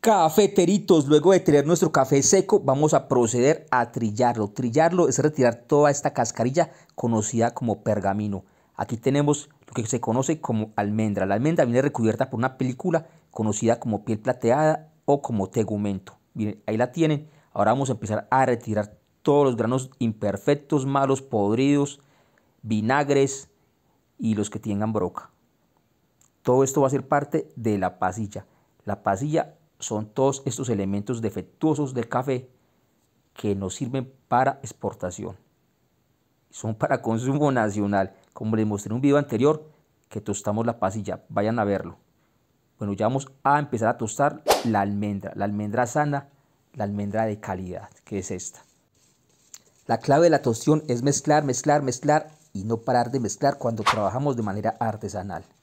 Cafeteritos, luego de tener nuestro café seco, vamos a proceder a trillarlo. Trillarlo es retirar toda esta cascarilla conocida como pergamino. Aquí tenemos lo que se conoce como almendra. La almendra viene recubierta por una película conocida como piel plateada o como tegumento. Miren, ahí la tienen. Ahora vamos a empezar a retirar todos los granos imperfectos, malos, podridos, vinagres y los que tengan broca. Todo esto va a ser parte de la pasilla. La pasilla son todos estos elementos defectuosos del café que nos sirven para exportación. Son para consumo nacional. Como les mostré en un video anterior, que tostamos la pasilla. Vayan a verlo. Bueno, ya vamos a empezar a tostar la almendra. La almendra sana, la almendra de calidad, que es esta. La clave de la tostión es mezclar, mezclar, mezclar y no parar de mezclar cuando trabajamos de manera artesanal.